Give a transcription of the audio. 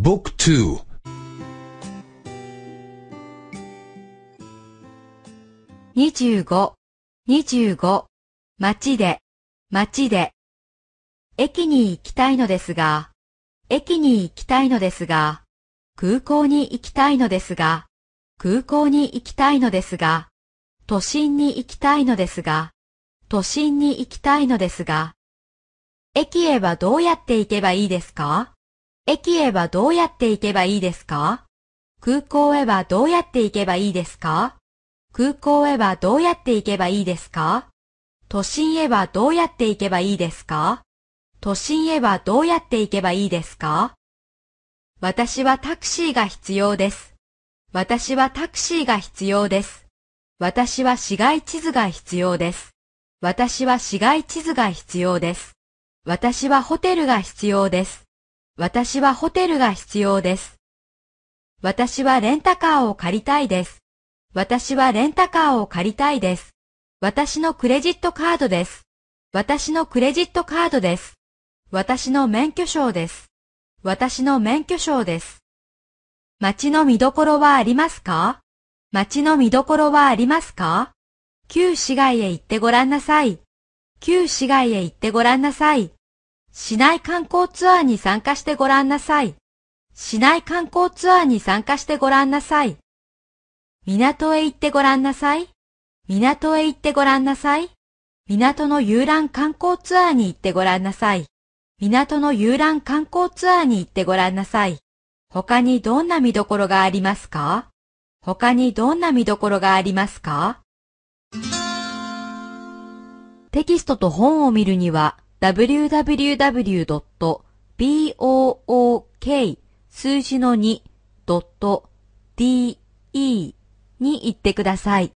僕ุ25。2 5街で、街で。駅に行きたいのですが、駅に行きたいのですが、空港に行きたいのですが、空港に行きたいのですが、都心に行きたいのですが、都心に行きたいのですが、駅へはどうやって行けばいいですか駅へはどうやって行けばいいですか空港へはどうやって行けばいいですか空港へはどうやって行けばいいですか都心へはどうやって行けばいいですか都心へはどうやって行けばいいですか私はタクシーが必要です。私はタクシーが必要です。私は市街地図が必要です。私は市街地図が必要です。私はホテルが必要です。私はホテルが必要です。私はレンタカーを借りたいです。私はレンタカーを借りたいです。私のクレジットカードです。私のクレジットカードです。私の免許証です。私の免許証です。街の見どころはありますか街の見どころはありますか旧市街へ行ってごらんなさい。旧市街へ行ってごらんなさい。市内観光ツアーに参加してごらんなさい。市内観光ツアーに参加してごらんなさい。港へ行ってごらんなさい。港へ行ってごらんなさい。港の遊覧観光ツアーに行ってごらんなさい。港の遊覧観光ツアーに行ってごらんなさい。他にどんな見どころがありますか他にどんな見どころがありますかテキストと本を見るには www.book 数字の 2.de に行ってください。